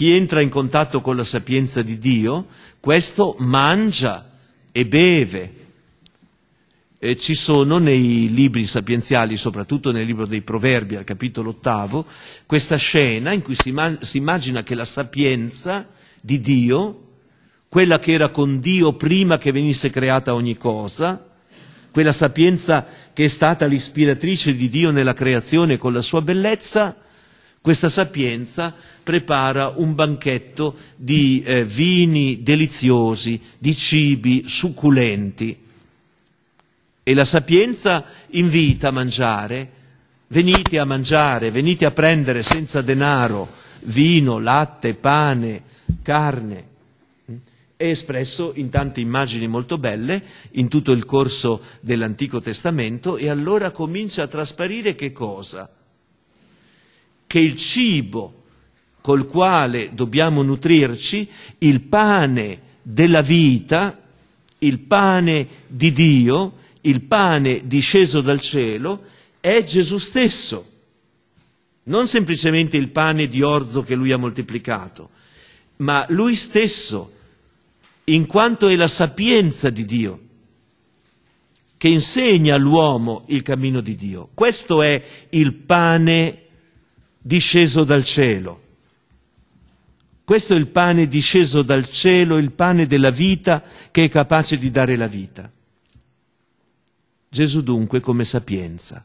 Chi entra in contatto con la sapienza di Dio, questo mangia e beve. E ci sono nei libri sapienziali, soprattutto nel libro dei Proverbi, al capitolo ottavo, questa scena in cui si, man- si immagina che la sapienza di Dio, quella che era con Dio prima che venisse creata ogni cosa, quella sapienza che è stata l'ispiratrice di Dio nella creazione con la sua bellezza, questa sapienza prepara un banchetto di eh, vini deliziosi, di cibi succulenti. E la sapienza invita a mangiare, venite a mangiare, venite a prendere senza denaro vino, latte, pane, carne. È espresso in tante immagini molto belle in tutto il corso dell'Antico Testamento e allora comincia a trasparire che cosa? che il cibo col quale dobbiamo nutrirci, il pane della vita, il pane di Dio, il pane disceso dal cielo, è Gesù stesso. Non semplicemente il pane di orzo che lui ha moltiplicato, ma lui stesso, in quanto è la sapienza di Dio, che insegna all'uomo il cammino di Dio. Questo è il pane di disceso dal cielo. Questo è il pane disceso dal cielo, il pane della vita che è capace di dare la vita. Gesù dunque come sapienza.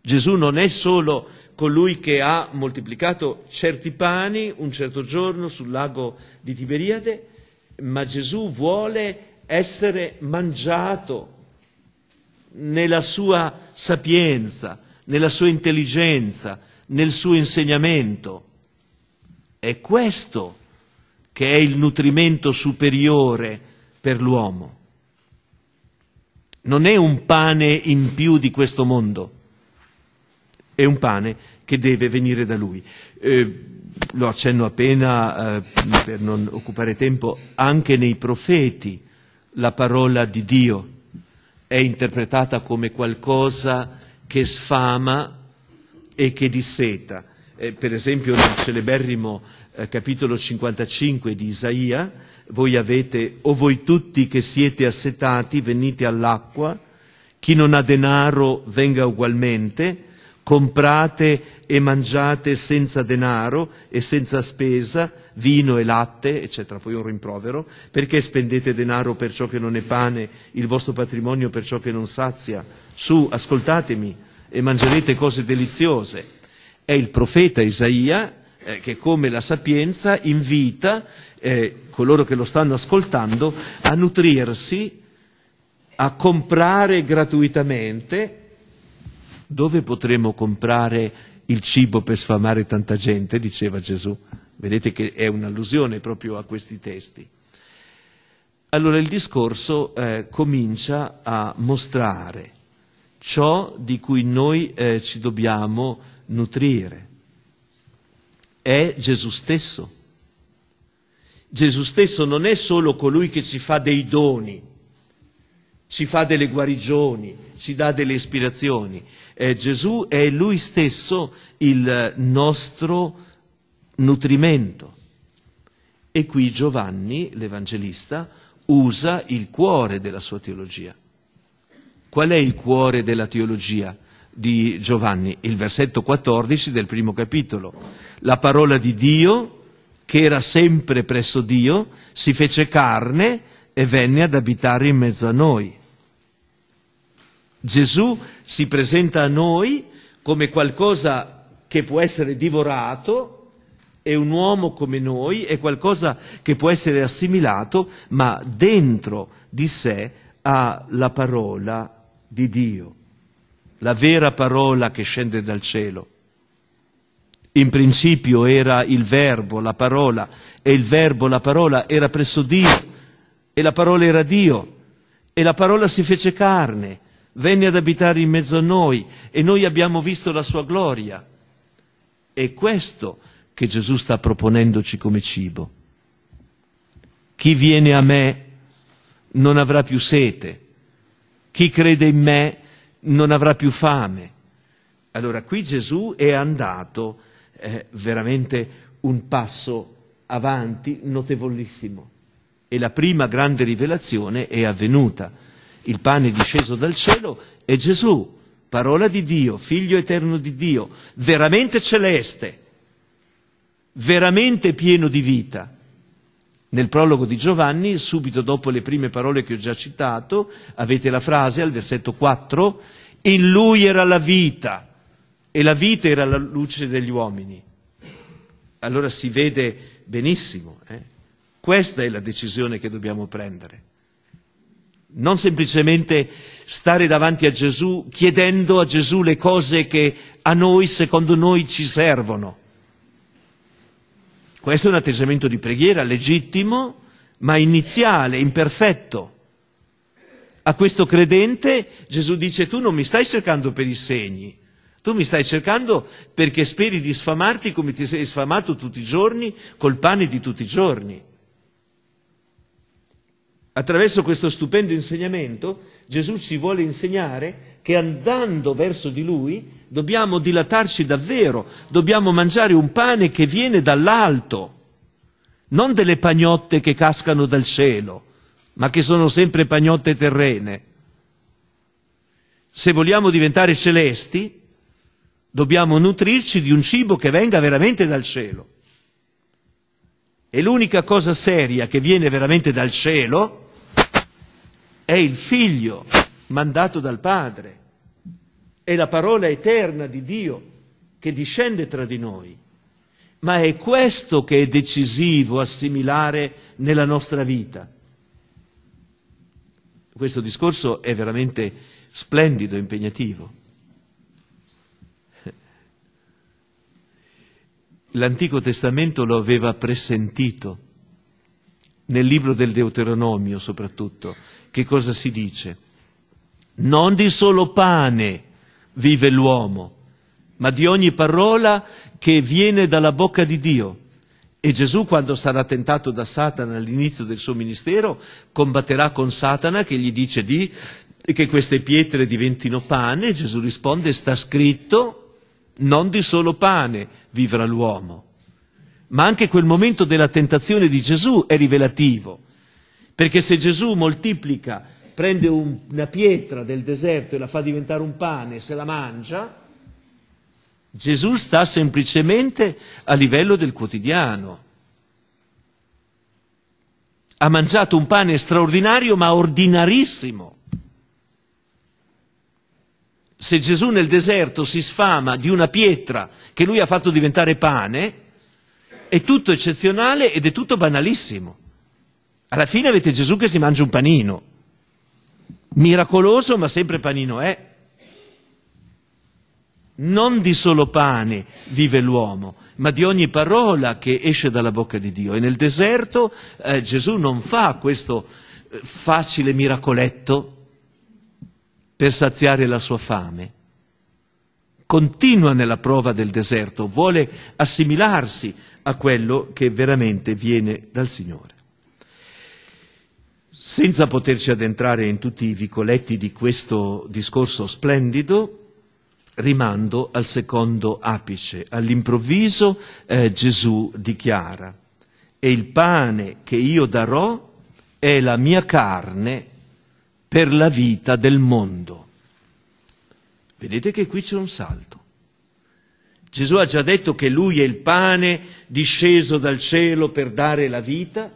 Gesù non è solo colui che ha moltiplicato certi pani un certo giorno sul lago di Tiberiade, ma Gesù vuole essere mangiato nella sua sapienza, nella sua intelligenza, nel suo insegnamento. È questo che è il nutrimento superiore per l'uomo. Non è un pane in più di questo mondo, è un pane che deve venire da lui. Eh, lo accenno appena eh, per non occupare tempo, anche nei profeti la parola di Dio è interpretata come qualcosa che sfama e che disseta. Eh, per esempio nel celeberrimo eh, capitolo 55 di Isaia, voi avete, o voi tutti che siete assetati, venite all'acqua, chi non ha denaro venga ugualmente, comprate e mangiate senza denaro e senza spesa, vino e latte, eccetera, poi un rimprovero, perché spendete denaro per ciò che non è pane, il vostro patrimonio per ciò che non sazia? Su, ascoltatemi, e mangerete cose deliziose. È il profeta Isaia eh, che come la sapienza invita eh, coloro che lo stanno ascoltando a nutrirsi, a comprare gratuitamente. Dove potremo comprare il cibo per sfamare tanta gente? diceva Gesù. Vedete che è un'allusione proprio a questi testi. Allora il discorso eh, comincia a mostrare ciò di cui noi eh, ci dobbiamo nutrire. È Gesù stesso. Gesù stesso non è solo colui che ci fa dei doni, ci fa delle guarigioni, ci dà delle ispirazioni. Eh, Gesù è lui stesso il nostro nutrimento. E qui Giovanni, l'Evangelista, usa il cuore della sua teologia. Qual è il cuore della teologia di Giovanni? Il versetto 14 del primo capitolo. La parola di Dio, che era sempre presso Dio, si fece carne e venne ad abitare in mezzo a noi. Gesù si presenta a noi come qualcosa che può essere divorato, è un uomo come noi, è qualcosa che può essere assimilato, ma dentro di sé ha la parola di Dio, la vera parola che scende dal cielo. In principio era il verbo, la parola, e il verbo, la parola era presso Dio, e la parola era Dio, e la parola si fece carne, venne ad abitare in mezzo a noi, e noi abbiamo visto la sua gloria. È questo che Gesù sta proponendoci come cibo. Chi viene a me non avrà più sete, chi crede in me non avrà più fame. Allora qui Gesù è andato eh, veramente un passo avanti notevolissimo e la prima grande rivelazione è avvenuta. Il pane disceso dal cielo è Gesù, parola di Dio, figlio eterno di Dio, veramente celeste, veramente pieno di vita. Nel prologo di Giovanni, subito dopo le prime parole che ho già citato, avete la frase al versetto 4, in lui era la vita e la vita era la luce degli uomini. Allora si vede benissimo, eh? questa è la decisione che dobbiamo prendere. Non semplicemente stare davanti a Gesù chiedendo a Gesù le cose che a noi, secondo noi, ci servono questo è un atteggiamento di preghiera legittimo, ma iniziale, imperfetto. A questo credente Gesù dice tu non mi stai cercando per i segni, tu mi stai cercando perché speri di sfamarti come ti sei sfamato tutti i giorni col pane di tutti i giorni. Attraverso questo stupendo insegnamento Gesù ci vuole insegnare che andando verso di Lui dobbiamo dilatarci davvero, dobbiamo mangiare un pane che viene dall'alto, non delle pagnotte che cascano dal cielo, ma che sono sempre pagnotte terrene. Se vogliamo diventare celesti, dobbiamo nutrirci di un cibo che venga veramente dal cielo. E l'unica cosa seria che viene veramente dal cielo è il figlio mandato dal padre è la parola eterna di Dio che discende tra di noi. Ma è questo che è decisivo assimilare nella nostra vita. Questo discorso è veramente splendido, e impegnativo. L'Antico Testamento lo aveva pressentito, nel libro del Deuteronomio soprattutto. Che cosa si dice? Non di solo pane vive l'uomo, ma di ogni parola che viene dalla bocca di Dio. E Gesù, quando sarà tentato da Satana all'inizio del suo ministero, combatterà con Satana che gli dice di, che queste pietre diventino pane. Gesù risponde, sta scritto, non di solo pane vivrà l'uomo. Ma anche quel momento della tentazione di Gesù è rivelativo. Perché se Gesù moltiplica prende un, una pietra del deserto e la fa diventare un pane e se la mangia, Gesù sta semplicemente a livello del quotidiano. Ha mangiato un pane straordinario ma ordinarissimo. Se Gesù nel deserto si sfama di una pietra che lui ha fatto diventare pane, è tutto eccezionale ed è tutto banalissimo. Alla fine avete Gesù che si mangia un panino. Miracoloso, ma sempre panino è. Eh? Non di solo pane vive l'uomo, ma di ogni parola che esce dalla bocca di Dio. E nel deserto eh, Gesù non fa questo eh, facile miracoletto per saziare la sua fame. Continua nella prova del deserto, vuole assimilarsi a quello che veramente viene dal Signore. Senza poterci addentrare in tutti i vicoletti di questo discorso splendido, rimando al secondo apice. All'improvviso eh, Gesù dichiara, e il pane che io darò è la mia carne per la vita del mondo. Vedete che qui c'è un salto. Gesù ha già detto che lui è il pane disceso dal cielo per dare la vita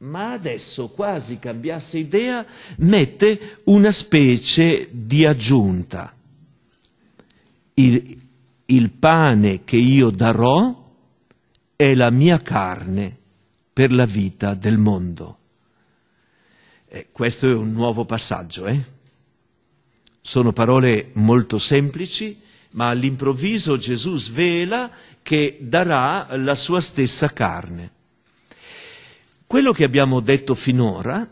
ma adesso quasi cambiasse idea, mette una specie di aggiunta. Il, il, pane che io darò è la mia carne per la vita del mondo. Eh, questo è un nuovo passaggio. Eh? Sono parole molto semplici, ma all'improvviso Gesù svela che darà la sua stessa carne. Quello che abbiamo detto finora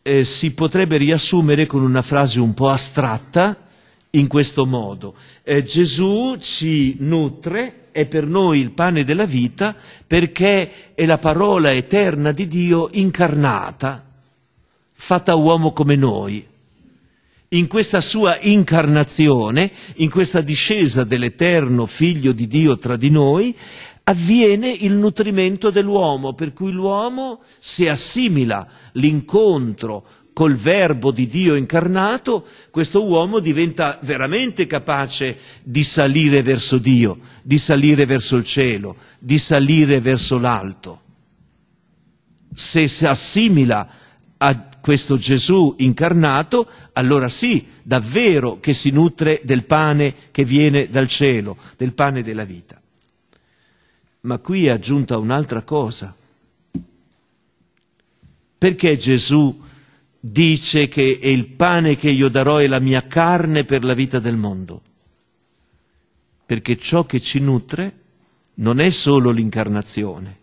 eh, si potrebbe riassumere con una frase un po' astratta in questo modo. Eh, Gesù ci nutre, è per noi il pane della vita, perché è la parola eterna di Dio incarnata, fatta uomo come noi. In questa sua incarnazione, in questa discesa dell'eterno Figlio di Dio tra di noi, avviene il nutrimento dell'uomo, per cui l'uomo, se assimila l'incontro col verbo di Dio incarnato, questo uomo diventa veramente capace di salire verso Dio, di salire verso il cielo, di salire verso l'alto. Se si assimila a questo Gesù incarnato, allora sì, davvero che si nutre del pane che viene dal cielo, del pane della vita ma qui è aggiunta un'altra cosa. Perché Gesù dice che è il pane che io darò è la mia carne per la vita del mondo? Perché ciò che ci nutre non è solo l'incarnazione,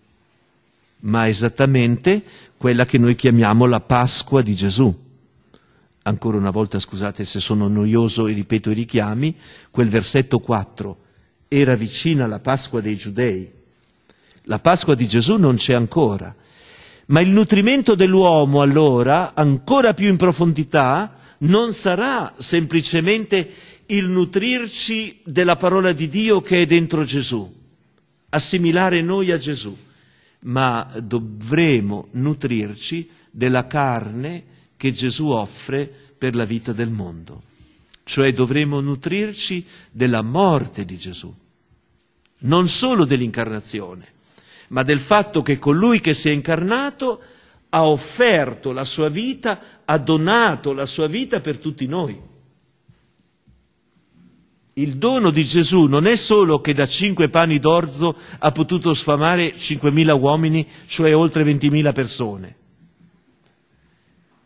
ma esattamente quella che noi chiamiamo la Pasqua di Gesù. Ancora una volta, scusate se sono noioso e ripeto i richiami, quel versetto 4 era vicina alla Pasqua dei Giudei, la Pasqua di Gesù non c'è ancora. Ma il nutrimento dell'uomo allora, ancora più in profondità, non sarà semplicemente il nutrirci della parola di Dio che è dentro Gesù, assimilare noi a Gesù, ma dovremo nutrirci della carne che Gesù offre per la vita del mondo, cioè dovremo nutrirci della morte di Gesù, non solo dell'incarnazione ma del fatto che colui che si è incarnato ha offerto la sua vita, ha donato la sua vita per tutti noi. Il dono di Gesù non è solo che da cinque pani d'orzo ha potuto sfamare 5.000 uomini, cioè oltre 20.000 persone,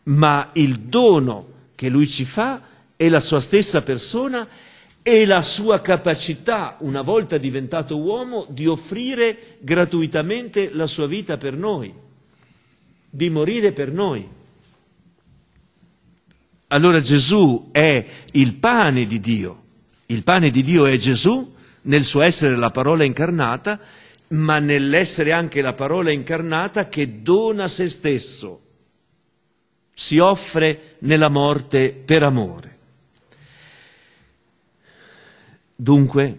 ma il dono che lui ci fa è la sua stessa persona e la sua capacità, una volta diventato uomo, di offrire gratuitamente la sua vita per noi, di morire per noi. Allora Gesù è il pane di Dio, il pane di Dio è Gesù nel suo essere la parola incarnata, ma nell'essere anche la parola incarnata che dona se stesso, si offre nella morte per amore. Dunque,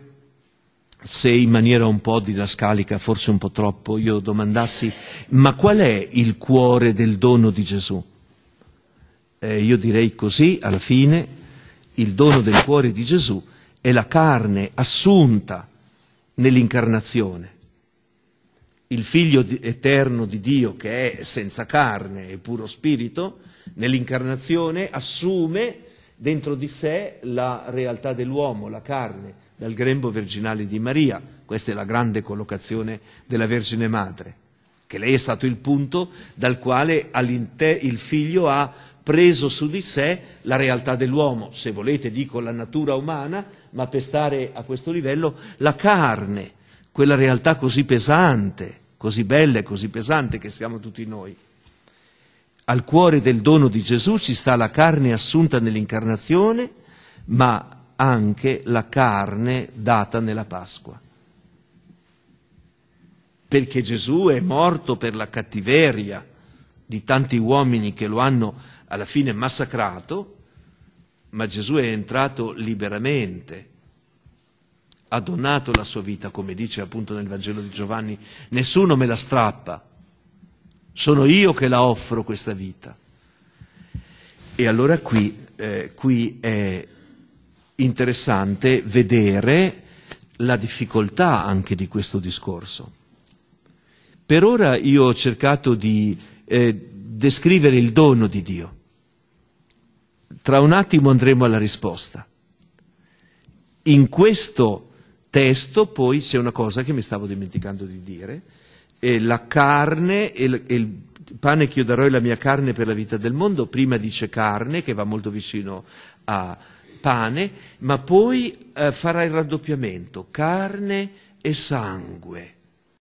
se in maniera un po' didascalica, forse un po' troppo, io domandassi, ma qual è il cuore del dono di Gesù? Eh, io direi così, alla fine, il dono del cuore di Gesù è la carne assunta nell'incarnazione. Il figlio eterno di Dio, che è senza carne e puro spirito, nell'incarnazione assume dentro di sé la realtà dell'uomo, la carne, dal grembo virginale di Maria. Questa è la grande collocazione della Vergine Madre, che lei è stato il punto dal quale il figlio ha preso su di sé la realtà dell'uomo, se volete dico la natura umana, ma per stare a questo livello la carne, quella realtà così pesante, così bella e così pesante che siamo tutti noi. Al cuore del dono di Gesù ci sta la carne assunta nell'incarnazione, ma anche la carne data nella Pasqua. Perché Gesù è morto per la cattiveria di tanti uomini che lo hanno alla fine massacrato, ma Gesù è entrato liberamente, ha donato la sua vita, come dice appunto nel Vangelo di Giovanni, nessuno me la strappa, sono io che la offro questa vita. E allora qui, eh, qui è interessante vedere la difficoltà anche di questo discorso. Per ora io ho cercato di eh, descrivere il dono di Dio. Tra un attimo andremo alla risposta. In questo testo poi c'è una cosa che mi stavo dimenticando di dire, e la carne e, l- e il pane che io darò è la mia carne per la vita del mondo, prima dice carne che va molto vicino a pane, ma poi eh, farà il raddoppiamento, carne e sangue.